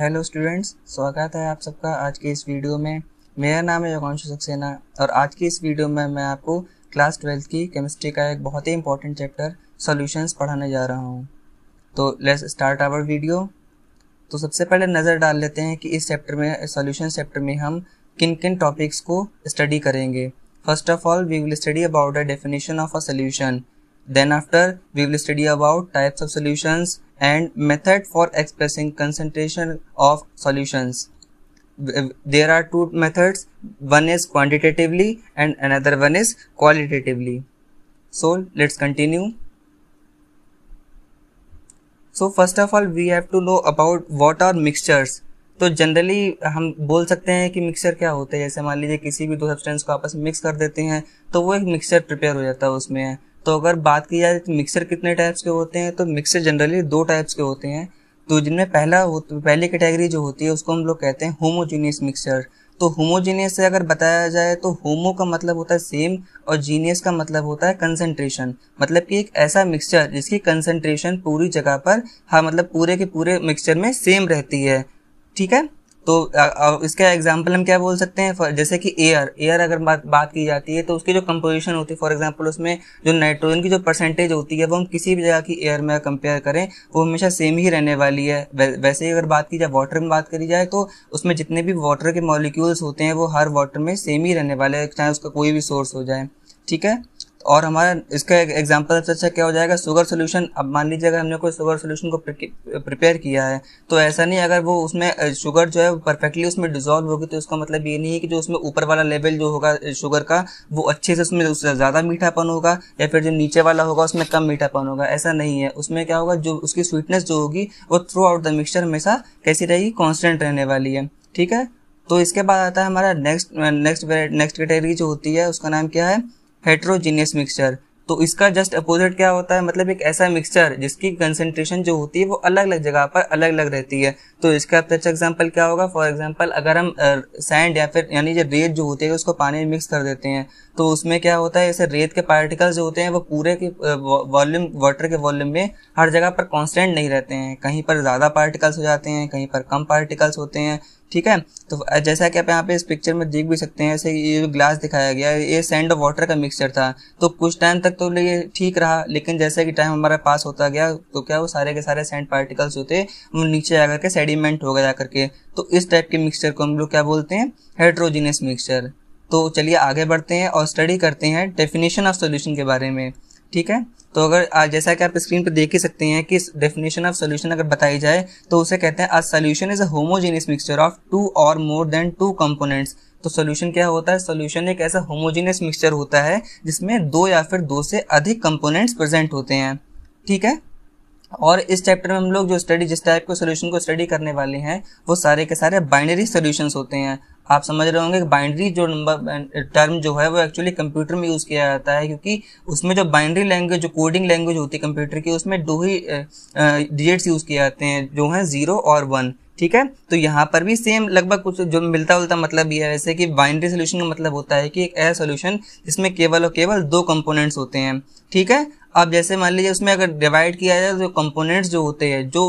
Hello students स्वागत है आप सबका आज के इस वीडियो में मेरा नाम है योगांशु सक्सेना और आज की इस वीडियो में मैं आपको क्लास ट्वेल्थ की केमिस्ट्री का एक बहुत ही इंपॉर्टेंट चैप्टर सॉल्यूशंस पढ़ाने जा रहा हूँ तो लेट्स स्टार्ट आवर वीडियो तो सबसे पहले नज़र डाल लेते हैं कि इस चैप्टर में सोल्यूशन चैप्टर में हम किन किन टॉपिक्स को स्टडी करेंगे first of all we will study about the definition of a solution Then after we will study about types of solutions and method for expressing concentration of solutions. There are two methods one is quantitatively and another one is qualitatively. So let's continue. so first of all we have to know about what are mixtures तो generally हम बोल सकते हैं कि mixture क्या होता है जैसे मान लीजिए किसी भी दो सब्सटेंस को आपस में मिक्स कर देते हैं तो वो एक मिक्सचर प्रिपेयर हो जाता है उसमें तो अगर बात की जाए तो मिक्सर कितने टाइप्स के होते हैं तो मिक्सर जनरली दो टाइप्स के होते हैं तो जिनमें पहला पहली कैटेगरी जो होती है उसको हम लोग कहते हैं होमोजीनियस मिक्सर तो होमोजीनियस से अगर बताया जाए तो होमो का मतलब होता है सेम और जीनियस का मतलब होता है कंसंट्रेशन मतलब कि एक ऐसा मिक्सचर जिसकी कंसंट्रेशन पूरी जगह पर हाँ मतलब पूरे के पूरे मिक्सचर में सेम रहती है ठीक है तो इसका एग्जाम्पल हम क्या बोल सकते हैं जैसे कि एयर एयर अगर बात बात की जाती है तो उसकी जो कंपोजिशन होती है फॉर एग्जाम्पल उसमें जो नाइट्रोजन की जो परसेंटेज होती है वो हम किसी भी जगह की एयर में कंपेयर करें वो हमेशा सेम ही रहने वाली है वैसे ही अगर बात की जाए वाटर में बात करी जाए तो उसमें जितने भी वाटर के मॉलिक्यूल्स होते हैं वो हर वाटर में सेम ही रहने वाले हैं चाहे उसका कोई भी सोर्स हो जाए ठीक है और हमारा इसका एक एग्जाम्पल सबसे अच्छा क्या हो जाएगा शुगर सोल्यूशन अब मान लीजिए अगर हमने कोई शुगर सोल्यूशन को प्रिपेयर किया है तो ऐसा नहीं अगर वो उसमें शुगर जो है परफेक्टली उसमें डिजोल्व होगी तो उसका मतलब ये नहीं है कि जो उसमें ऊपर वाला लेवल जो होगा शुगर का वो अच्छे से उसमें ज़्यादा मीठापन होगा या फिर जो नीचे वाला होगा उसमें कम मीठापन होगा ऐसा नहीं है उसमें क्या होगा जो उसकी स्वीटनेस जो होगी वो थ्रू आउट द मिक्सचर हमेशा कैसी रहेगी कॉन्स्टेंट रहने वाली है ठीक है तो इसके बाद आता है हमारा नेक्स्ट नेक्स्ट नेक्स्ट कैटेगरी जो होती है उसका नाम क्या है हेट्रोजीनियस मिक्सचर तो इसका जस्ट अपोजिट क्या होता है मतलब एक ऐसा मिक्सचर जिसकी कंसेंट्रेशन जो होती है वो अलग अलग जगह पर अलग अलग रहती है तो इसका अब अच्छा एग्जाम्पल क्या होगा फॉर एग्जाम्पल अगर हम सैंड या फिर यानी जो रेत जो होती है उसको पानी में मिक्स कर देते हैं तो उसमें क्या होता है जैसे रेत के पार्टिकल्स जो होते हैं वो पूरे के वॉल्यूम वाटर के वॉल्यूम में हर जगह पर कॉन्स्टेंट नहीं रहते हैं कहीं पर ज़्यादा पार्टिकल्स हो जाते हैं कहीं पर कम पार्टिकल्स होते हैं ठीक है तो जैसा कि आप यहाँ पे इस पिक्चर में देख भी सकते हैं ऐसे ये जो ग्लास दिखाया गया ये सैंड और वाटर का मिक्सचर था तो कुछ टाइम तक तो ये ठीक रहा लेकिन जैसे कि टाइम हमारा पास होता गया तो क्या वो सारे के सारे सैंड पार्टिकल्स होते वो नीचे आ करके सेडिमेंट हो गया करके तो इस टाइप के मिक्सचर को हम लोग क्या बोलते हैं हाइड्रोजीनियस मिक्सचर तो चलिए आगे बढ़ते हैं और स्टडी करते हैं डेफिनेशन ऑफ सोल्यूशन के बारे में ठीक है तो अगर जैसा कि आप स्क्रीन पर देख ही सकते हैं कि डेफिनेशन ऑफ सोल्यूशन अगर बताई जाए तो उसे कहते हैं a solution is a homogeneous mixture of two or more than two components तो सोल्यूशन क्या होता है सोल्यूशन एक ऐसा होमोजेनियस मिक्सचर होता है जिसमें दो या फिर दो से अधिक कंपोनेंट्स प्रेजेंट होते हैं ठीक है और इस चैप्टर में हम लोग जो स्टडी जिस टाइप के सोल्यूशन को स्टडी करने वाले हैं वो सारे के सारे बाइनरी सोल्यूशन होते हैं आप समझ रहे होंगे कि बाइनरी जो नंबर टर्म जो है वो एक्चुअली कंप्यूटर में यूज़ किया जाता है क्योंकि उसमें जो बाइनरी लैंग्वेज जो कोडिंग लैंग्वेज होती है कंप्यूटर की उसमें दो ही डिजिट्स यूज़ किए जाते हैं जो हैं ज़ीरो और वन ठीक है तो यहाँ पर भी सेम लगभग कुछ जो मिलता जुलता मतलब ये है वैसे कि बाइनरी सोल्यूशन का मतलब होता है कि एक ऐसा सोल्यूशन जिसमें केवल और केवल दो कंपोनेंट्स होते हैं ठीक है अब जैसे मान लीजिए उसमें अगर डिवाइड किया जाए तो कंपोनेंट्स जो होते हैं जो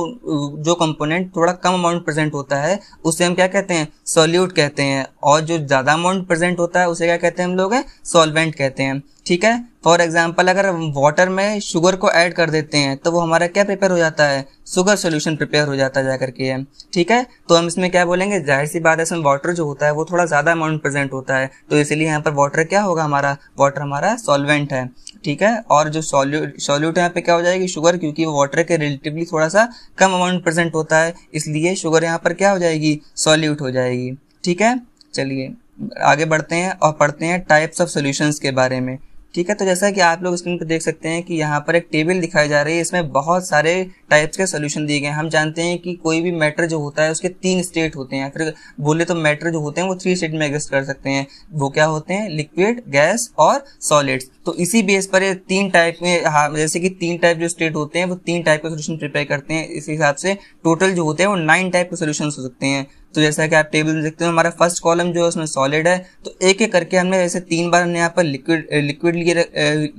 जो कंपोनेंट थोड़ा कम अमाउंट प्रेजेंट होता है उसे हम क्या कहते हैं सॉल्यूट कहते हैं और जो ज़्यादा अमाउंट प्रेजेंट होता है उसे क्या कहते हैं हम लोग है सॉल्वेंट कहते हैं ठीक है फॉर एग्जाम्पल अगर वाटर में शुगर को ऐड कर देते हैं तो वो हमारा क्या प्रिपेयर हो जाता है शुगर सोल्यूशन प्रिपेयर हो जाता है जाकर के ठीक है तो हम इसमें क्या बोलेंगे जाहिर सी बात है इसमें वाटर जो होता है वो थोड़ा ज़्यादा अमाउंट प्रेजेंट होता है तो इसलिए यहाँ पर वाटर क्या होगा हमारा वाटर हमारा सॉल्वेंट है ठीक है और जो सॉल्यूट सॉल्यूट यहाँ पे क्या हो जाएगी शुगर क्योंकि वो वाटर के रिलेटिवली थोड़ा सा कम अमाउंट प्रेजेंट होता है इसलिए शुगर यहाँ पर क्या हो जाएगी सॉल्यूट हो जाएगी ठीक है चलिए आगे बढ़ते हैं और पढ़ते हैं टाइप्स ऑफ सोल्यूशन के बारे में ठीक है तो जैसा कि आप लोग स्क्रीन पर देख सकते हैं कि यहाँ पर एक टेबल दिखाई जा रही है इसमें बहुत सारे टाइप्स के सोल्यूशन दिए गए हम जानते हैं कि कोई भी मैटर जो होता है उसके तीन स्टेट होते हैं फिर बोले तो मैटर जो होते हैं वो थ्री स्टेट में एग्जिस्ट कर सकते हैं वो क्या होते हैं लिक्विड गैस और सॉलिड्स तो इसी बेस पर ये तीन टाइप में हाँ जैसे कि तीन टाइप जो स्टेट होते हैं वो तीन टाइप के सोल्यूशन प्रिपेयर करते हैं इसी हिसाब से टोटल जो होते हैं वो नाइन टाइप के सोल्यूशन हो सकते हैं तो जैसा कि आप टेबल में देखते हो हमारा फर्स्ट कॉलम जो है उसमें सॉलिड है तो एक एक करके हमने जैसे तीन बार हमने यहाँ पर लिक्विड लिक्विड लिए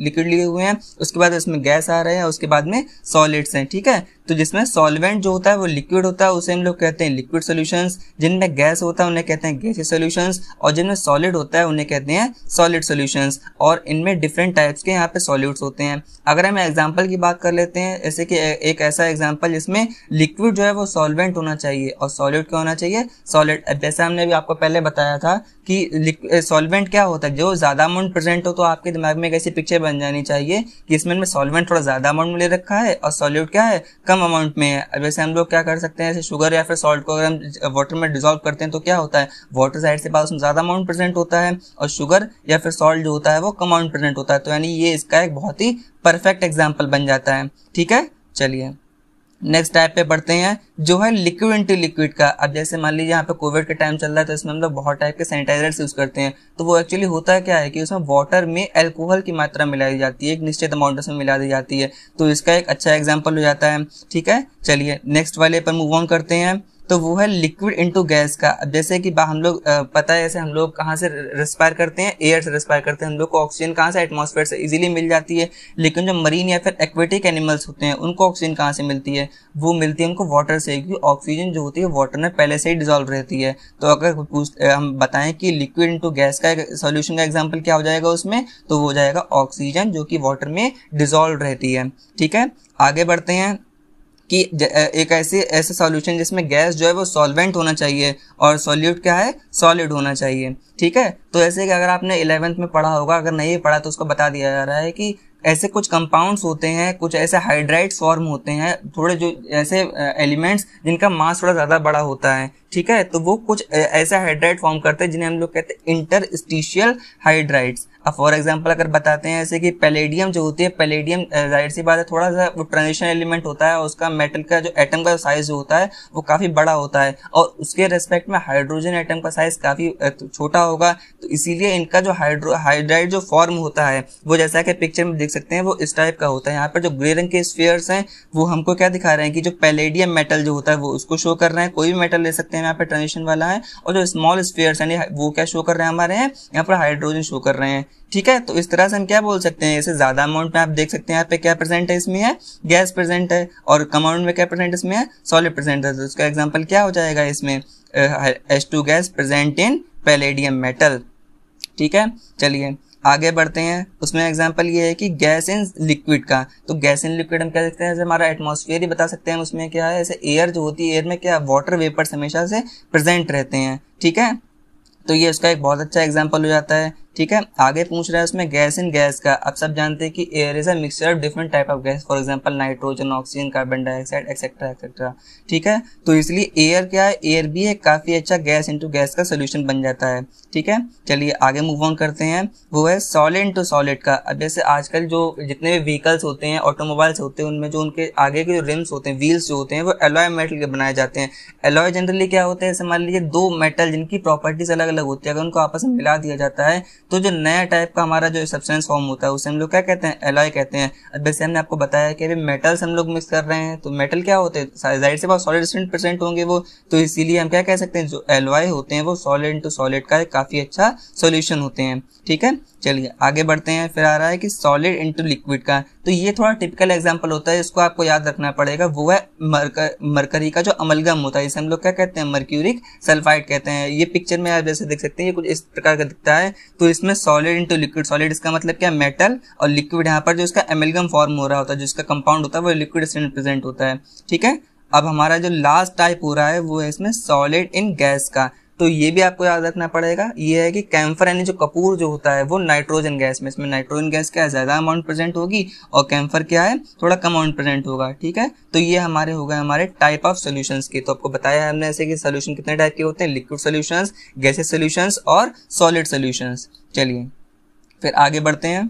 लिक्विड लिए हुए हैं उसके बाद उसमें गैस आ रहे हैं उसके बाद में सॉलिड्स हैं ठीक है तो जिसमें सॉल्वेंट जो होता है वो लिक्विड होता है उसे हम लोग कहते हैं लिक्विड सोल्यूशन जिनमें गैस होता है उन्हें कहते हैं गैसी सोल्यूशन और जिनमें सॉलिड होता है उन्हें कहते हैं सॉलिड सोल्यूशन और इनमें डिफरेंट टाइप्स के यहाँ पे सॉल्यूट्स होते हैं अगर हम एग्जाम्पल की बात कर लेते हैं जैसे कि एक ऐसा एग्जाम्पल जिसमें लिक्विड जो है वो सॉल्वेंट होना चाहिए और सॉलिड क्या होना चाहिए सॉलिड जैसे हमने भी आपको पहले बताया था कि सॉल्वेंट क्या होता है जो ज़्यादा अमाउंट प्रेजेंट हो तो आपके दिमाग में एक ऐसी पिक्चर बन जानी चाहिए कि इसमें में सॉल्वेंट थोड़ा ज़्यादा अमाउंट में ले रखा है और सॉल्यूट क्या है कम अमाउंट में है अब जैसे हम लोग क्या कर सकते हैं जैसे शुगर या फिर सॉल्ट को अगर हम वाटर में डिजोल्व करते हैं तो क्या होता है वाटर साइड से पास उसमें ज़्यादा अमाउंट प्रेजेंट होता है और शुगर या फिर सॉल्ट जो होता है वो कम अमाउंट प्रेजेंट होता है तो यानी ये इसका एक बहुत ही परफेक्ट एग्जाम्पल बन जाता है ठीक है चलिए नेक्स्ट टाइप पे बढ़ते हैं जो है लिक्विड एंटी लिक्विड का अब जैसे मान लीजिए यहाँ पे कोविड का टाइम चल रहा है तो इसमें हम लोग बहुत टाइप के सैनिटाइजर्स यूज करते हैं तो वो एक्चुअली होता है क्या है कि उसमें वाटर में एल्कोहल की मात्रा मिलाई जाती है एक निश्चित अमाउंट उसमें मिला दी जाती है तो इसका एक अच्छा एग्जाम्पल हो जाता है ठीक है चलिए नेक्स्ट वाले पर मूव ऑन करते हैं तो वो है लिक्विड इनटू गैस का अब जैसे कि हम लोग पता है जैसे हम लोग कहाँ से रेस्पायर करते हैं एयर से रेस्पायर करते हैं हम लोग को ऑक्सीजन कहाँ से एटमॉस्फेयर से इजीली मिल जाती है लेकिन जो मरीन या फिर एक्वेटिक एनिमल्स होते हैं उनको ऑक्सीजन कहाँ से मिलती है वो मिलती है उनको वाटर से क्योंकि ऑक्सीजन जो होती है वाटर में पहले से ही डिजॉल्व रहती है तो अगर पूछ हम बताएं कि लिक्विड इंटू गैस का सोल्यूशन का एग्जाम्पल क्या हो जाएगा उसमें तो वो हो जाएगा ऑक्सीजन जो कि वाटर में डिजॉल्व रहती है ठीक है आगे बढ़ते हैं कि एक ऐसे ऐसे सॉल्यूशन जिसमें गैस जो है वो सॉल्वेंट होना चाहिए और सॉल्यूट क्या है सॉलिड होना चाहिए ठीक है तो ऐसे कि अगर आपने इलेवेंथ में पढ़ा होगा अगर नहीं पढ़ा तो उसको बता दिया जा रहा है कि ऐसे कुछ कंपाउंड्स होते हैं कुछ ऐसे हाइड्राइड्स फॉर्म होते हैं थोड़े जो ऐसे एलिमेंट्स जिनका मास थोड़ा ज़्यादा बड़ा होता है ठीक है तो वो कुछ ऐसे हाइड्राइड फॉर्म करते हैं जिन्हें हम लोग कहते हैं इंटर स्टीशियल हाइड्राइड्स अब फॉर एग्जाम्पल अगर बताते हैं ऐसे कि पैलेडियम जो होती है पैलेडियम जाहिर सी बात है थोड़ा सा वो ट्रांजिशन एलिमेंट होता है उसका मेटल का जो एटम का साइज जो होता है वो काफ़ी बड़ा होता है और उसके रेस्पेक्ट में हाइड्रोजन एटम का साइज काफ़ी तो छोटा होगा तो इसीलिए इनका जो हाइड्रो हाइड्राइड जो फॉर्म होता है वो जैसा कि पिक्चर में देख सकते हैं वो इस टाइप का होता है यहाँ पर जो ग्रे रंग के स्फेयर्स हैं वो हमको क्या दिखा रहे हैं कि जो पैलेडियम मेटल जो होता है वो उसको शो कर रहे हैं कोई भी मेटल ले सकते हैं यहाँ पर ट्रांजिशन वाला है और जो स्मॉल स्फेयर्स यानी वो क्या शो कर रहे हैं हमारे यहाँ पर हाइड्रोजन शो कर रहे हैं ठीक है तो इस तरह से हम क्या बोल सकते हैं इसे ज्यादा अमाउंट में आप देख सकते हैं यहाँ पे क्या प्रेजेंट है इसमें है गैस प्रेजेंट है और कम अमाउंट में क्या प्रेजेंट इसमें है सॉलिड प्रेजेंट है तो उसका एग्जाम्पल क्या हो जाएगा इसमें H two gas present in palladium metal ठीक है चलिए आगे बढ़ते हैं उसमें एग्जाम्पल ये है कि गैस इन लिक्विड का तो गैस इन लिक्विड हम क्या देखते हैं जैसे हमारा एटमोसफियर ही बता सकते हैं उसमें क्या है ऐसे एयर जो होती है एयर में क्या वाटर वेपर्स हमेशा से प्रेजेंट रहते हैं ठीक है तो ये उसका एक बहुत अच्छा एग्जाम्पल हो जाता है ठीक है आगे पूछ रहा है उसमें गैस इन गैस का आप सब जानते हैं कि air is a mixture of different type of gas for example nitrogen oxygen carbon dioxide etcetera etcetera ठीक है तो इसलिए एयर क्या है एयर भी एक काफ़ी अच्छा गैस इंटू गैस का सोल्यूशन बन जाता है ठीक है चलिए आगे मूव ऑन करते हैं वो है सॉलिड इंटू सॉलिड का अब जैसे आजकल जो जितने भी व्हीकल्स होते हैं ऑटोमोबाइल्स होते हैं उनमें जो उनके आगे के जो रिम्स होते हैं व्हील्स जो होते हैं वो एलॉय मेटल के बनाए जाते हैं एलॉय जनरली क्या होते हैं जैसे मान लीजिए दो मेटल जिनकी प्रॉपर्टीज अलग अलग होती है अगर उनको आपस में मिला दिया जाता है तो जो नया टाइप का हमारा जो सब्सटेंस फॉर्म होता है उसे हम लोग क्या कहते हैं एलॉय कहते हैं अब जैसे हमने आपको बताया कि अभी मेटल्स हम लोग मिक्स कर रहे हैं तो मेटल क्या होते हैं जाहिर से बात सॉलिड प्रेजेंट होंगे वो तो इसीलिए हम क्या कह सकते हैं जो एलॉय होते हैं वो सॉलिड टू सॉलिड का एक काफ़ी अच्छा सोल्यूशन होते हैं ठीक है चलिए आगे बढ़ते हैं फिर आ रहा है कि सॉलिड इनटू लिक्विड का तो ये थोड़ा टिपिकल एग्जांपल होता है इसको आपको याद रखना पड़ेगा वो है मरकर मरकरी का जो अमलगम होता है इसे हम लोग क्या कहते हैं मर्क्यूरिक सल्फाइड कहते हैं ये पिक्चर में आप जैसे देख सकते हैं ये कुछ इस प्रकार का दिखता है तो इसमें सॉलिड इंटू लिक्विड सॉलिड इसका मतलब क्या मेटल और लिक्विड यहाँ पर जो इसका एमलगम फॉर्म हो रहा होता है जिसका कंपाउंड होता है वो लिक्विड रिप्रेजेंट होता है ठीक है अब हमारा जो लास्ट टाइप हो रहा है वो है इसमें सॉलिड इन गैस का तो ये भी आपको याद रखना पड़ेगा ये है कि कैम्फर यानी जो कपूर जो होता है वो नाइट्रोजन गैस में इसमें नाइट्रोजन गैस क्या है ज़्यादा अमाउंट प्रेजेंट होगी और कैम्फर क्या है थोड़ा कम अमाउंट प्रेजेंट होगा ठीक है तो ये हमारे हो गए हमारे टाइप ऑफ सोल्यूशन के तो आपको बताया है हमने ऐसे कि सोल्यूशन कितने टाइप के होते हैं लिक्विड सोल्यूशंस गैसेज सोल्यूशंस और सॉलिड सोल्यूशंस चलिए फिर आगे बढ़ते हैं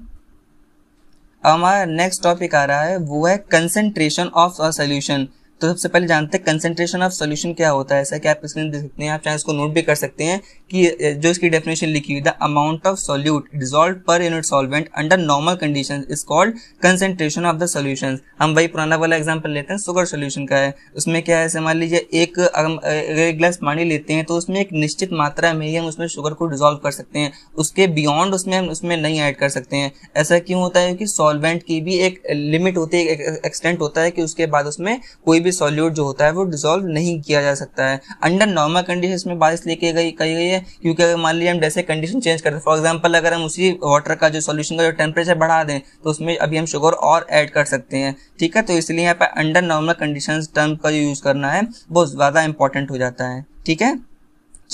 अब हमारा नेक्स्ट टॉपिक आ रहा है वो है कंसेंट्रेशन ऑफ अ सोल्यूशन तो सबसे पहले जानते हैं कंसेंट्रेशन ऑफ सोल्यूशन क्या होता है ऐसा कि आप स्क्रीन देख सकते हैं आप चाहे इसको नोट भी कर सकते हैं कि जो इसकी डेफिनेशन लिखी हुई the amount of solute dissolve per unit solvent under normal condition is called concentration of the solution हम वही पुराना वाला एग्जाम्पल लेते हैं सुगर सोल्यूशन का है उसमें क्या है मान लीजिए एक अगर एक ग्लास पानी लेते हैं तो उसमें एक निश्चित मात्रा में ही हम उसमें शुगर को डिजोल्व कर सकते हैं उसके बियॉन्ड उसमें हम उसमें नहीं ऐड कर सकते हैं ऐसा क्यों होता है कि सॉल्वेंट की भी एक लिमिट होती है एक एक्सटेंट होता है कि उसके बाद उसमें कोई भी सॉल्यूट जो होता है वो डिसॉल्व नहीं किया जा सकता है अंडर नॉर्मल कंडीशन में बात इसलिए गई कही गई है क्योंकि अगर मान लीजिए हम जैसे कंडीशन चेंज करते हैं फॉर एग्जाम्पल अगर हम उसी वाटर का जो सोल्यूशन का जो टेम्परेचर बढ़ा दें तो उसमें अभी हम शुगर और ऐड कर सकते हैं ठीक है तो इसलिए यहाँ पर अंडर नॉर्मल कंडीशन टर्म का जो यूज़ करना है बहुत ज़्यादा इंपॉर्टेंट हो जाता है ठीक है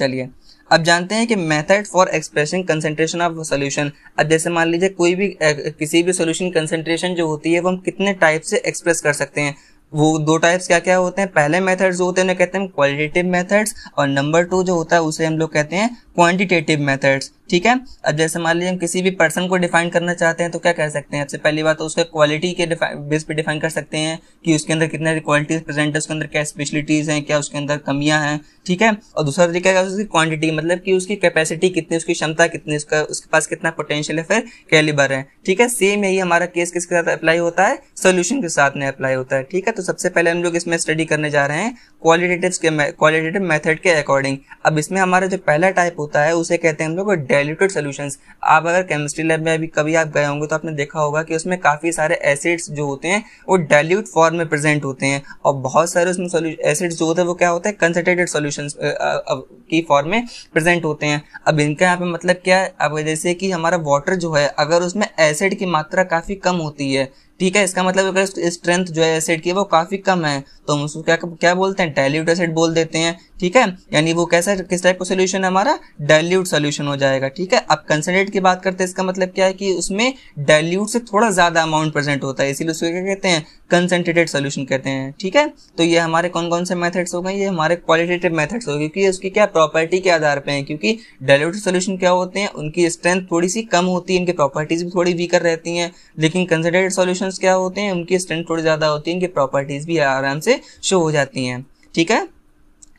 चलिए अब जानते हैं कि method for expressing concentration of solution अब जैसे मान लीजिए कोई भी किसी भी सोल्यूशन कंसेंट्रेशन जो होती है वो हम कितने टाइप से एक्सप्रेस कर सकते हैं वो दो टाइप्स क्या क्या होते हैं पहले मेथड्स जो होते हैं उन्हें कहते हैं क्वालिटेटिव मेथड्स और नंबर टू जो होता है उसे हम लोग कहते हैं क्वांटिटेटिव मेथड्स ठीक है अब जैसे मान लीजिए हम किसी भी पर्सन को डिफाइन करना चाहते हैं तो क्या कर सकते हैं सबसे पहली बात तो उसके क्वालिटी के बेस पे डिफाइन कर सकते हैं कि उसके अंदर कितने क्वालिटीज प्रेजेंट है उसके अंदर क्या स्पेशलिटीज़ हैं क्या उसके अंदर कमियां हैं ठीक है और दूसरा तरीका क्या उसकी क्वांटिटी मतलब कि उसकी कैपेसिटी कितनी उसकी क्षमता कितनी उसका उसके पास कितना पोटेंशियल है फिर कैलिबर है ठीक है सेम यही हमारा केस किसके साथ अप्लाई होता है सोल्यूशन के साथ में अप्लाई होता है ठीक है तो सबसे पहले हम लोग इसमें स्टडी करने जा रहे हैं क्वालिटेटिव के क्वालिटेटिव मेथड के अकॉर्डिंग अब इसमें हमारा जो पहला टाइप होता है उसे कहते हैं हम लोग डायल्यूटेड सोल्यूशंस आप अगर केमिस्ट्री लैब में अभी कभी आप गए होंगे तो आपने देखा होगा कि उसमें काफ़ी सारे एसिड्स जो होते हैं वो डायल्यूट फॉर्म में प्रेजेंट होते हैं और बहुत सारे उसमें एसिड्स जो होते हैं वो क्या होते हैं कंसनट्रेटेड सोल्यूशन की फॉर्म में प्रेजेंट होते हैं अब इनका यहाँ पे मतलब क्या है अब जैसे कि हमारा वाटर जो है अगर उसमें एसिड की मात्रा काफ़ी कम होती है ठीक है इसका मतलब अगर स्ट्रेंथ जो है एसिड की वो काफ़ी कम है तो हम उसको क्या क्या बोलते हैं डाइल्यूट एसिड बोल देते हैं ठीक है यानी वो कैसा किस टाइप का सोल्यूशन हमारा डाइल्यूट सोल्यूशन हो जाएगा ठीक है अब कंसनट्रेट की बात करते हैं इसका मतलब क्या है कि उसमें डाइल्यूट से थोड़ा ज़्यादा अमाउंट प्रेजेंट होता है इसीलिए उसको क्या कहते हैं कंसनट्रेटेड सोल्यूशन कहते हैं ठीक है तो ये हमारे कौन कौन से मेथड्स हो गए ये हमारे क्वालिटेटिव मेथड्स हो गए क्योंकि उसकी क्या प्रॉपर्टी के आधार पर है क्योंकि डायल्यूट सोल्यूशन क्या होते हैं उनकी स्ट्रेंथ थोड़ी सी कम होती है इनकी प्रॉपर्टीज भी थोड़ी वीकर रहती है लेकिन कंसनट्रेटेड सोल्यूशन ऑप्शन क्या होते हैं उनकी स्ट्रेंथ थोड़ी ज़्यादा होती है इनकी प्रॉपर्टीज़ भी आराम से शो हो जाती हैं ठीक है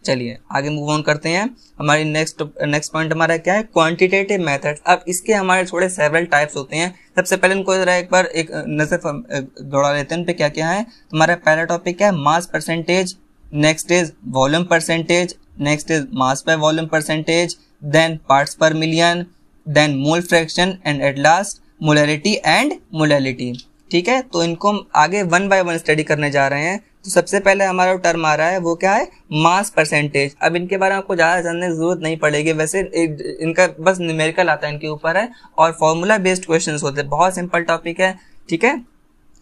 चलिए आगे मूव ऑन करते हैं हमारी नेक्स्ट नेक्स्ट पॉइंट हमारा क्या है क्वांटिटेटिव मेथड अब इसके हमारे थोड़े सेवरल टाइप्स होते हैं सबसे पहले इनको जरा एक बार एक नज़र दौड़ा लेते हैं उन पर क्या क्या है हमारा पहला टॉपिक क्या है mass percentage next is volume percentage next is mass per volume percentage then parts per million then mole fraction and at last molarity and molality ठीक है तो इनको हम आगे वन बाय वन स्टडी करने जा रहे हैं तो सबसे पहले हमारा टर्म आ रहा है वो क्या है मास परसेंटेज अब इनके बारे में आपको ज़्यादा जानने की जरूरत नहीं पड़ेगी वैसे एक इनका बस न्यूमेरिकल आता है इनके ऊपर है और फॉर्मूला बेस्ड क्वेश्चंस होते हैं बहुत सिंपल टॉपिक है ठीक है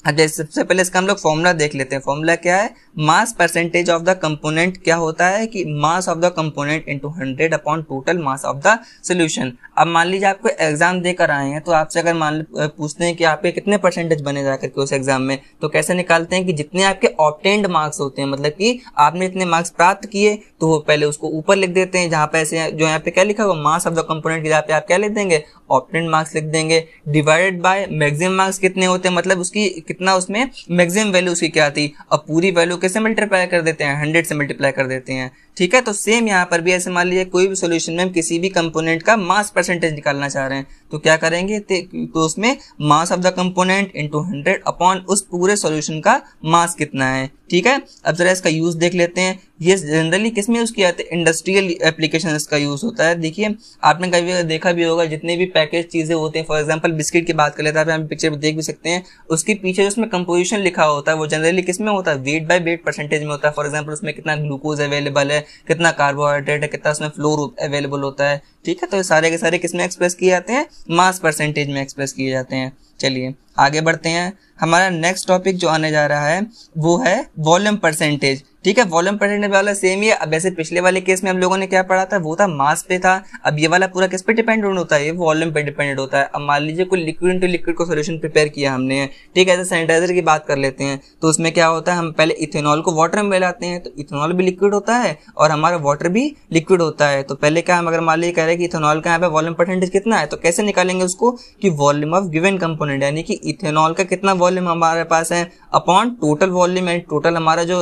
अच्छा सबसे पहले इसका हम लोग फॉर्मूला देख लेते हैं फॉर्मूला क्या है mass percentage of the component क्या होता है कि mass of the component into 100 upon total mass of the solution अब मान लीजिए आपको एग्जाम देकर आए हैं तो आपसे अगर मान पूछते हैं कि आपके कितने परसेंटेज बने जा करके उस एग्जाम में तो कैसे निकालते हैं कि जितने आपके ऑप्टेंड मार्क्स होते हैं मतलब कि आपने इतने मार्क्स प्राप्त किए तो पहले उसको ऊपर लिख देते हैं जहाँ पे ऐसे जो यहाँ पे क्या लिखा हुआ मास ऑफ द कम्पोनेंट की जहाँ पे आप क्या लिख देंगे ऑप्टेंट मार्क्स लिख देंगे डिवाइडेड बाय मैक्सिमम मार्क्स कितने होते हैं मतलब उसकी कितना उसमें मैक्सिमम वैल्यू उसकी क्या थी अब पूरी वैल्यू कैसे मल्टीप्लाई कर देते हैं हंड्रेड से मल्टीप्लाई कर देते हैं ठीक है तो सेम यहाँ पर भी ऐसे मान लीजिए कोई भी सोल्यूशन में हम किसी भी कंपोनेंट का मास परसेंटेज निकालना चाह रहे हैं तो क्या करेंगे तो उसमें mass of the component two hundred upon उस पूरे सोल्यूशन का मास कितना है ठीक है अब जरा इसका यूज़ देख लेते हैं ये जनरली किसमें यूज़ किया जाता है इंडस्ट्रियल एप्लीकेशन इसका यूज़ होता है देखिए आपने कभी देखा भी होगा जितने भी पैकेज चीज़ें होते हैं फॉर एग्जाम्पल बिस्किट की बात कर लेते हैं आप पिक्चर में देख भी सकते हैं उसके पीछे जो उसमें कंपोजिशन लिखा होता है वो जनरली किस में होता है वेट बाय वेट परसेंटेज में होता है फॉर एग्जाम्पल उसमें कितना ग्लूकोज अवेलेबल है कितना कार्बोहाइड्रेट है कितना उसमें फ्लोर अवेलेबल होता है ठीक है तो ये सारे के सारे किस में एक्सप्रेस किए जाते हैं मास परसेंटेज में एक्सप्रेस किए जाते हैं चलिए आगे बढ़ते हैं हमारा नेक्स्ट टॉपिक जो आने जा रहा है वो है वॉल्यूम परसेंटेज ठीक है वॉल्यूम परसेंटेज वाला सेम ही है वैसे पिछले वाले केस में हम लोगों ने क्या पढ़ा था वो था मास पे था अब ये वाला पूरा किस पे डिपेंडेंट होता है ये वॉल्यूम पे डिपेंडेंट होता है अब मान लीजिए कोई लिक्विड इंटू लिक्विड को सोल्यूशन प्रिपेयर किया हमने ठीक है सैनिटाइजर की बात कर लेते हैं तो उसमें क्या होता है हम पहले इथेनॉल को वाटर में मिलाते हैं तो इथेनॉल भी लिक्विड होता है और हमारा वाटर भी लिक्विड होता है तो पहले क्या हम अगर मान लीजिए कह रहे हैं कि इथेनॉल का यहाँ पे वॉल्यूम परसेंटेज कितना है तो कैसे निकालेंगे उसको कि वॉल्यूम ऑफ गिवन कंपोनेंट यानी कि इथेनॉल का कितना वॉल्यूम हमारे पास है upon total volume and total हमारा जो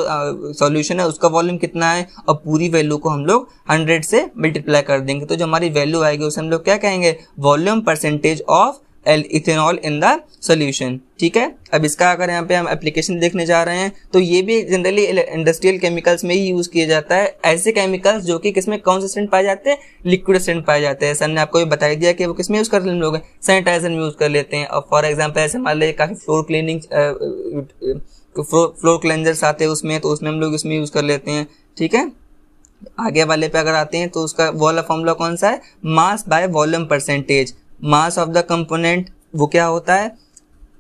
सॉल्यूशन है उसका वॉल्यूम कितना है और पूरी वैल्यू को हम लोग हंड्रेड से मल्टीप्लाई कर देंगे तो जो हमारी वैल्यू आएगी उसे हम लोग क्या कहेंगे volume percentage of ethanol in the solution ठीक है अब इसका अगर यहाँ पे हम एप्लीकेशन देखने जा रहे हैं तो ये भी जनरली इंडस्ट्रियल केमिकल्स में ही यूज किया जाता है ऐसे केमिकल्स जो कि किसमें कौन से स्टेंट पाए जाते हैं लिक्विड स्टेंट पाए जाते हैं सर ने आपको ये बताया दिया कि वो किसमें यूज कर लोग सैनिटाइजर में यूज कर लेते हैं और फॉर एग्जाम्पल ऐसे मान लीजिए काफी फ्लोर क्लीनिंग फ्लोर क्लेंजर्स आते हैं उसमें तो उसमें हम लोग इसमें यूज कर लेते हैं ठीक है आगे वाले पे अगर आते हैं तो उसका वॉल फॉर्मूला कौन सा है mass by volume percentage mass of the component वो क्या होता है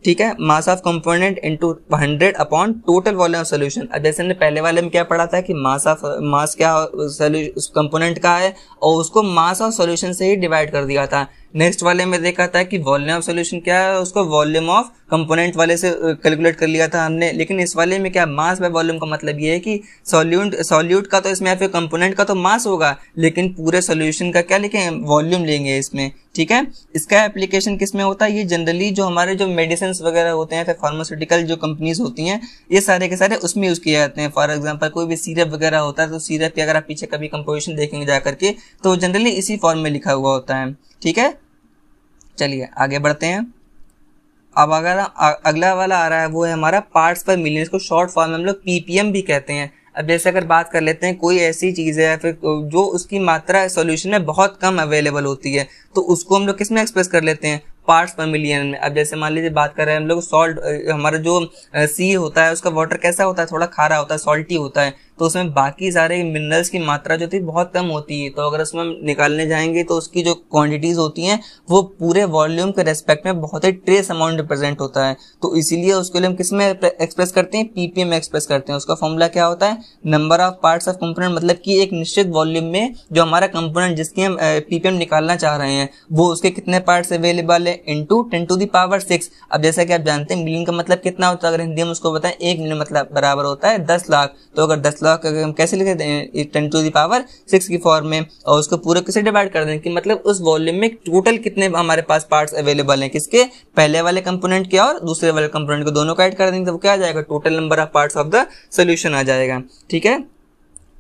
ठीक है mass of component into 100 upon total volume of solution जैसे हमने पहले वाले में क्या पढ़ा था कि मास ऑफ मास क्या कंपोनेंट का है और उसको मास ऑफ सोल्यूशन से ही डिवाइड कर दिया था नेक्स्ट वाले में देखा था कि वॉल्यूम ऑफ सोल्यूशन क्या है उसको वॉल्यूम ऑफ कंपोनेंट वाले से कैलकुलेट कर लिया था हमने लेकिन इस वाले में क्या मास बाय वॉल्यूम का मतलब ये है कि सोल्यूट सोल्यूट का तो इसमें या फिर कंपोनेंट का तो मास होगा लेकिन पूरे सोल्यूशन का क्या लिखे वॉल्यूम लेंगे इसमें ठीक है इसका एप्लीकेशन किस में होता है ये जनरली जो हमारे जो मेडिसिन वगैरह होते हैं फिर फार्मास्यूटिकल जो कंपनीज होती हैं ये सारे के सारे उसमें यूज़ किए जाते हैं फॉर एग्जाम्पल कोई भी सीरप वगैरह होता है तो सीरप की अगर आप पीछे कभी कंपोजिशन देखेंगे जा करके तो जनरली इसी फॉर्म में लिखा हुआ होता है ठीक है चलिए आगे बढ़ते हैं अब अगर अगला वाला आ रहा है वो है हमारा पार्ट्स पर मिलियन इसको शॉर्ट फॉर्म में हम लोग पीपीएम भी कहते हैं अब जैसे अगर बात कर लेते हैं कोई ऐसी चीज़ है या फिर जो उसकी मात्रा सॉल्यूशन में बहुत कम अवेलेबल होती है तो उसको हम लोग किस में एक्सप्रेस कर लेते हैं पार्ट्स पर मिलियन में अब जैसे मान लीजिए बात कर रहे हैं हम लोग सॉल्ट हमारा जो सी होता है उसका वाटर कैसा होता है थोड़ा खारा होता है सॉल्टी होता है तो उसमें बाकी सारे मिनरल्स की मात्रा जो थी बहुत कम होती है तो अगर उसमें हम निकालने जाएंगे तो उसकी जो क्वांटिटीज़ होती हैं वो पूरे वॉल्यूम के रेस्पेक्ट में बहुत ही ट्रेस अमाउंट रिप्रेजेंट होता है तो इसीलिए उसके लिए हम किस में एक्सप्रेस करते हैं पीपीएम में एक्सप्रेस करते हैं उसका फॉर्मूला क्या होता है number of parts of component मतलब कि एक निश्चित वॉल्यूम में जो हमारा कंपोनेंट जिसकी हम पीपीएम निकालना चाह रहे हैं वो उसके कितने पार्ट्स अवेलेबल है into ten to the power six अब जैसा कि आप जानते हैं मिलियन का मतलब कितना होता है अगर हिंदी में उसको बताएं एक मिलियन मतलब बराबर होता है दस लाख तो अगर दस लाख अगर हम कैसे लिखे टेन टू दावर सिक्स की फॉर्म में और उसको पूरे किसे डिवाइड कर दें कि मतलब उस वॉल्यूम में टोटल कितने हमारे पास पार्ट अवेलेबल है किसके पहले वाले कंपोनेंट के और दूसरे वाले कंपोनेंट को दोनों को एड कर देंगे तो क्या आ जाएगा total number of part of the solution आ जाएगा ठीक है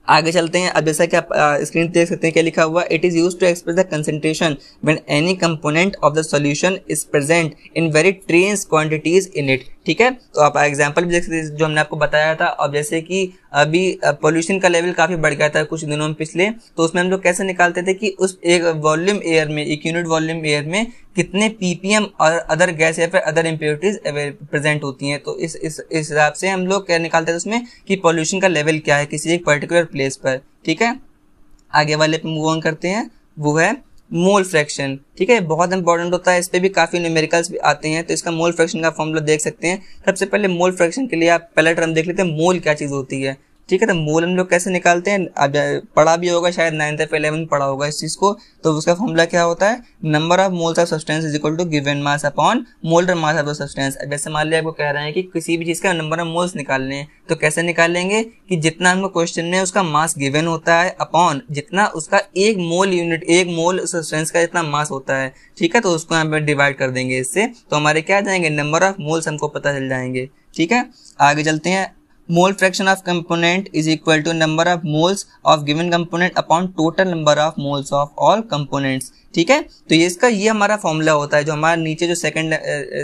आगे चलते हैं अब जैसा कि आप स्क्रीन देख सकते हैं क्या लिखा हुआ it is use to express the concentration when any component of the solution is present in very trace quantities in it ठीक है तो आप एग्जाम्पल भी देख सकते जो हमने आपको बताया था अब जैसे कि अभी पोल्यूशन का लेवल काफ़ी बढ़ गया था कुछ दिनों में पिछले तो उसमें हम लोग कैसे निकालते थे कि उस एक वॉल्यूम एयर में एक यूनिट वॉल्यूम एयर में कितने पीपीएम और अदर गैस या फिर अदर इम्प्योरिटीज प्रेजेंट होती हैं तो इस इस हिसाब से हम लोग क्या निकालते थे उसमें कि पॉल्यूशन का लेवल क्या है किसी एक पर्टिकुलर प्लेस पर ठीक है आगे वाले पे मूव ऑन करते हैं वो है मोल फ्रैक्शन ठीक है बहुत इंपॉर्टेंट होता है इस पर भी काफ़ी न्यूमेरिकल्स भी आते हैं तो इसका मोल फ्रैक्शन का फॉर्मूला देख सकते हैं सबसे पहले मोल फ्रैक्शन के लिए आप पहला टर्म देख लेते हैं मोल क्या चीज़ होती है ठीक है तो मूल हम लोग कैसे निकालते हैं अब पढ़ा भी होगा शायद नाइन्थ या इलेवन पढ़ा होगा इस चीज़ को तो उसका फॉर्मूला क्या होता है number of moles of substance is equal to given mass upon molar mass of the substance जैसे मान लिया आपको कह रहे हैं कि किसी भी चीज़ का नंबर ऑफ मोल्स निकालने हैं तो कैसे निकालेंगे कि जितना हमको क्वेश्चन में उसका मास गिवन होता है अपॉन जितना उसका एक मोल यूनिट एक मोल सब्सटेंस का जितना मास होता है ठीक है तो उसको हम डिवाइड कर देंगे इससे तो हमारे क्या जाएंगे नंबर ऑफ मोल्स हमको पता चल जाएंगे ठीक है आगे चलते हैं mole fraction of component is equal to number of moles of given component upon total number of moles of all components ठीक है तो ये इसका ये हमारा फॉर्मूला होता है जो हमारा नीचे जो सेकंड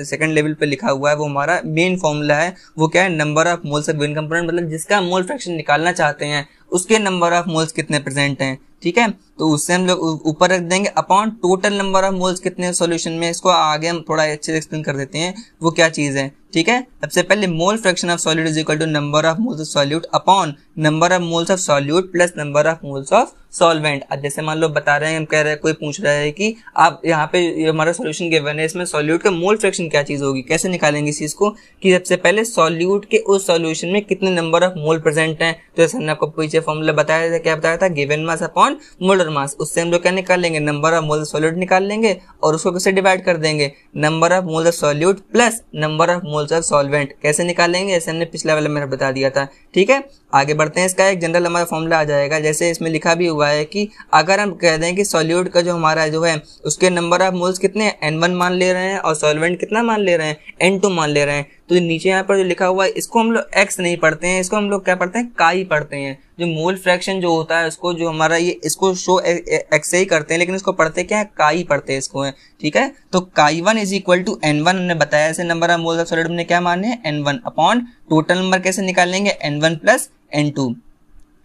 सेकंड लेवल पे लिखा हुआ है वो हमारा मेन फॉर्मूला है वो क्या है number of moles of component मतलब जिसका मोल फ्रैक्शन निकालना चाहते हैं उसके नंबर ऑफ मोल्स कितने प्रेजेंट हैं ठीक है तो उससे हम लोग ऊपर रख देंगे upon total number of moles कितने सोल्यूशन में इसको आगे हम थोड़ा अच्छे से एक्सप्लेन कर देते हैं वो क्या चीज़ है ठीक है सबसे पहले mole fraction of solute is equal to number of moles of solute upon number of moles of solute plus number of moles of solvent अब जैसे मान लो बता रहे हैं हम कह रहे हैं कोई पूछ रहा है कि आप यहाँ पे हमारा सॉल्यूशन गिवन है इसमें सॉल्यूट का मोल फ्रैक्शन क्या चीज़ होगी कैसे निकालेंगे इस चीज़ को कि सबसे पहले सॉल्यूट के उस सॉल्यूशन में कितने नंबर ऑफ मोल प्रेजेंट हैं तो जैसे हमने आपको पीछे फॉर्मूला बताया था क्या बताया था given mass upon molar mass उससे हम लोग क्या निकाल लेंगे नंबर ऑफ मोल सॉल्यूट निकाल लेंगे और उसको कैसे डिवाइड कर देंगे number of mole of solute plus number of moles of solvent कैसे निकालेंगे जैसे हमने पिछला वाले मैंने बता दिया था ठीक है आगे बढ़ करते हैं इसका एक जनरल हमारा फॉर्मूला आ जाएगा जैसे इसमें लिखा भी हुआ है कि अगर हम कह दें कि सॉल्यूट का जो हमारा जो है उसके नंबर ऑफ मोल्स कितने एन वन मान ले रहे हैं और सॉल्वेंट कितना मान ले रहे हैं एन टू मान ले रहे हैं तो नीचे यहाँ पर जो लिखा हुआ है इसको हम लोग एक्स नहीं पढ़ते हैं इसको हम लोग क्या पढ़ते हैं काई पढ़ते हैं जो मोल फ्रैक्शन जो होता है उसको जो हमारा ये इसको शो एक्स ही करते हैं लेकिन इसको पढ़ते क्या है काई पढ़ते हैं इसको है ठीक है तो chi one is equal to N one हमने बताया ऐसे number of moles of solid हमने क्या माने N one upon total number कैसे निकालेंगे N one plus N two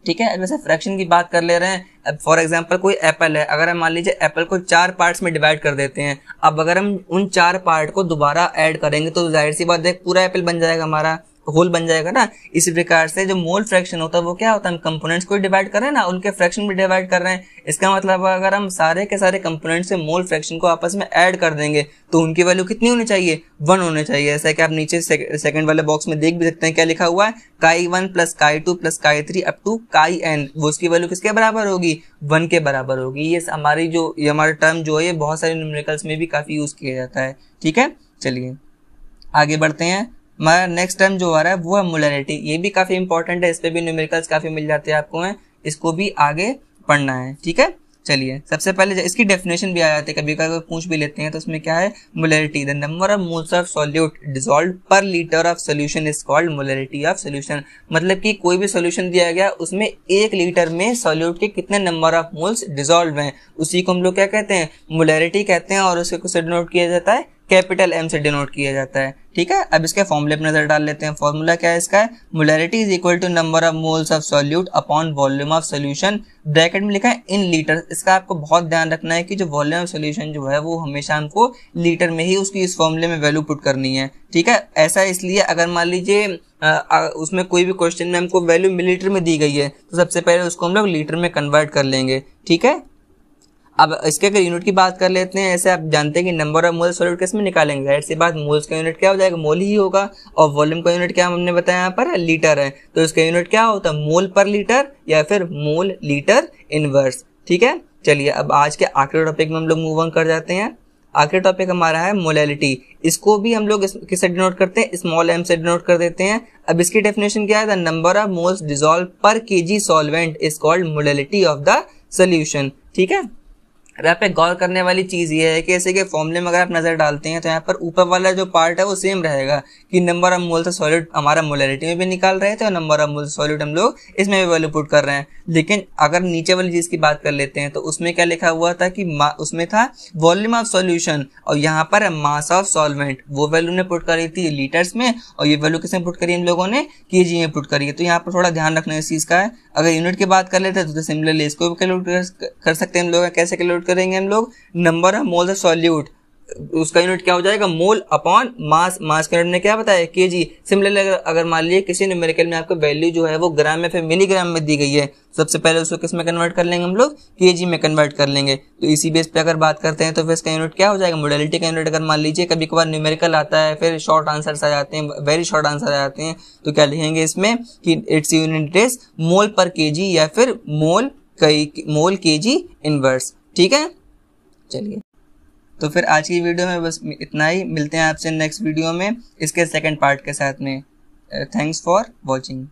ठीक है वैसे फ्रैक्शन की बात कर ले रहे हैं अब फॉर एग्जाम्पल कोई एप्पल है अगर हम मान लीजिए एप्पल को चार पार्ट्स में डिवाइड कर देते हैं अब अगर हम उन चार पार्ट को दोबारा ऐड करेंगे तो जाहिर सी बात देख पूरा एप्पल बन जाएगा हमारा होल बन जाएगा ना इसी प्रकार से जो मोल फ्रैक्शन होता है वो क्या होता है हम कंपोनेंट्स को डिवाइड कर रहे हैं ना उनके फ्रैक्शन भी डिवाइड कर रहे हैं इसका मतलब अगर हम सारे के सारे कंपोनेंट्स से मोल फ्रैक्शन को आपस में ऐड कर देंगे तो उनकी वैल्यू कितनी होनी चाहिए वन होनी चाहिए जैसा कि आप नीचे सेकंड वाले बॉक्स में देख भी सकते हैं क्या लिखा हुआ है chi one plus chi two plus chi three up to chi N वो उसकी वैल्यू किसके बराबर होगी वन के बराबर होगी ये हमारी जो ये हमारा टर्म जो है ये बहुत सारे न्यूमेरिकल्स में भी काफ़ी यूज़ किया जाता है ठीक है चलिए आगे बढ़ते हैं मगर नेक्स्ट टाइम जो आ रहा है वो है मोलरिटी ये भी काफ़ी इंपॉर्टेंट है इस पर भी न्यूमेरिकल्स काफ़ी मिल जाते हैं आपको है इसको भी आगे पढ़ना है ठीक है चलिए सबसे पहले इसकी डेफिनेशन भी आ जाती है कभी कभी पूछ भी लेते हैं तो उसमें क्या है molarity the number of moles of solute dissolve per litre of solution is called molarity of solution मतलब कि कोई भी सोल्यूशन दिया गया उसमें एक लीटर में सॉल्यूट के कितने नंबर ऑफ मोल्स डिजोल्व हैं उसी को हम लोग क्या कहते हैं मोलरिटी कहते हैं और उसको डिनोट किया जाता है कैपिटल एम से डिनोट किया जाता है ठीक है अब इसके फॉर्मूले पर नजर डाल लेते हैं फॉर्मूला क्या है इसका molarity is equal to number of moles of solute upon volume of solution bracket में लिखा है इन लीटर इसका आपको बहुत ध्यान रखना है कि जो वॉल्यूम ऑफ सोल्यूशन जो है वो हमेशा हमको लीटर में ही उसकी इस फॉर्मूले में वैल्यू पुट करनी है ठीक है ऐसा इसलिए अगर मान लीजिए उसमें कोई भी क्वेश्चन में हमको वैल्यू मिलीटर में दी गई है तो सबसे पहले उसको हम लोग लीटर में कन्वर्ट कर लेंगे ठीक है अब इसके अगर यूनिट की बात कर लेते हैं ऐसे आप जानते हैं कि नंबर ऑफ मोल सॉलिड किस में निकालेंगे जाहिर सी बात मोल्स का यूनिट क्या हो जाएगा मोल ही होगा और वॉल्यूम का यूनिट क्या हमने बताया यहाँ पर लीटर है तो इसका यूनिट क्या होता है मोल पर लीटर या फिर मोल लीटर इनवर्स ठीक है चलिए अब आज के आखिरी टॉपिक में हम लोग मूव ऑन कर जाते हैं आखिरी टॉपिक हमारा है मोलैलिटी इसको भी हम लोग किससे डिनोट करते हैं स्मॉल एम से डिनोट कर देते हैं अब इसकी डेफिनेशन क्या है the number of moles dissolve per KG solvent is called molality of the solution ठीक है अब यहाँ पे गौर करने वाली चीज़ ये है कि ऐसे के फॉर्मूले में अगर आप नज़र डालते हैं तो यहाँ पर ऊपर वाला जो पार्ट है वो सेम रहेगा कि नंबर ऑफ मोल्स सॉलिड हमारा मोलरिटी में भी निकाल रहे थे तो और नंबर ऑफ मोल्स सॉलिड हम लोग इसमें भी वैल्यू पुट कर रहे हैं लेकिन अगर नीचे वाली चीज़ की बात कर लेते हैं तो उसमें क्या लिखा हुआ था कि उसमें था वॉल्यूम ऑफ सोल्यूशन और यहाँ पर मास ऑफ सोलवेंट वो वैल्यू ने पुट करी थी लीटर्स में और ये वैल्यू किसने पुट करी इन लोगों ने के में पुट करी है तो यहाँ पर थोड़ा ध्यान रखना इस चीज़ का है अगर यूनिट की बात कर लेते हैं तो सिमिलरली तो इसको भी कैलकुलेट कर सकते हैं हम लोग कैसे कैलकुलेट करेंगे हम लोग number of moles of solute उसका यूनिट क्या हो जाएगा मोल अपॉन मास मास का यूनिट ने क्या बताया के जी सिमिलरली अगर, अगर मान लीजिए किसी न्यूमेरिकल में आपको वैल्यू जो है वो ग्राम में फिर मिलीग्राम में दी गई है सबसे पहले उसको किस में कन्वर्ट कर लेंगे हम लोग के जी में कन्वर्ट कर लेंगे तो इसी बेस पे अगर बात करते हैं तो फिर इसका यूनिट क्या हो जाएगा मोडेलिटी का यूनिट अगर मान लीजिए कभी कभार न्यूमेरिकल आता है फिर शॉर्ट आंसर आ जाते हैं वेरी शॉर्ट आंसर आ जाते हैं तो क्या लिखेंगे इसमें कि इट्स यूनिट इज मोल पर के या फिर मोल कई मोल के इनवर्स ठीक है चलिए तो फिर आज की वीडियो में बस इतना ही मिलते हैं आपसे नेक्स्ट वीडियो में इसके सेकेंड पार्ट के साथ में थैंक्स फॉर वॉचिंग